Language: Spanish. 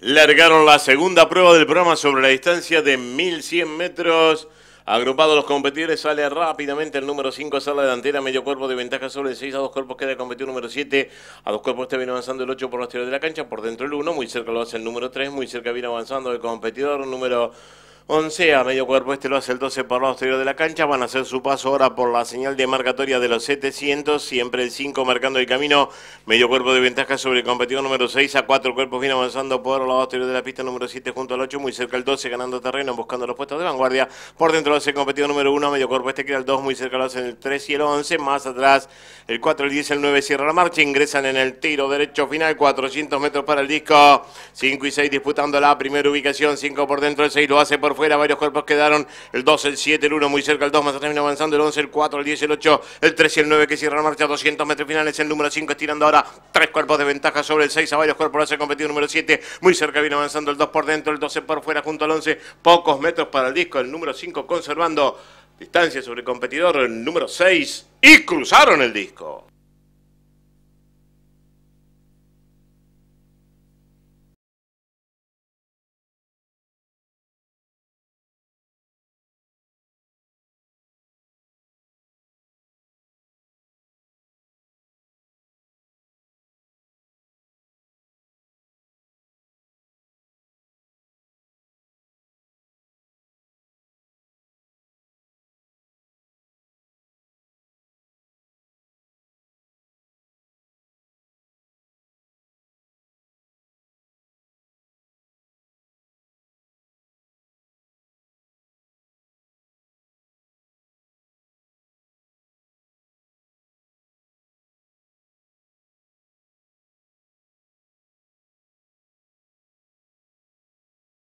largaron la segunda prueba del programa sobre la distancia de 1100 metros. Agrupados los competidores, sale rápidamente el número 5, sala delantera, medio cuerpo de ventaja sobre el 6, a dos cuerpos queda el número 7, a dos cuerpos este viene avanzando el 8 por los tiros de la cancha, por dentro el 1, muy cerca lo hace el número 3, muy cerca viene avanzando el competidor número 11 a medio cuerpo, este lo hace el 12 por lado exterior de la cancha, van a hacer su paso ahora por la señal de marcatoria de los 700, siempre el 5 marcando el camino, medio cuerpo de ventaja sobre el competidor número 6, a cuatro cuerpos viene avanzando por el lado exterior de la pista número 7 junto al 8, muy cerca el 12 ganando terreno, buscando los puestos de vanguardia, por dentro lo hace el competidor número 1, medio cuerpo este queda el 2, muy cerca lo hacen el 3 y el 11, más atrás el 4, el 10, el 9 cierra la marcha, ingresan en el tiro derecho final, 400 metros para el disco, 5 y 6 disputando la primera ubicación, 5 por dentro, el 6 lo hace por fuera, varios cuerpos quedaron. El 2, el 7, el 1 muy cerca, el 2 más atrás viene avanzando, el 11, el 4, el 10, el 8, el 3 y el 9 que cierran marcha 200 metros finales. El número 5 estirando ahora tres cuerpos de ventaja sobre el 6, a varios cuerpos hace competido el número 7. Muy cerca viene avanzando el 2 por dentro, el 12 por fuera junto al 11. Pocos metros para el disco, el número 5 conservando distancia sobre el competidor, el número 6. Y cruzaron el disco.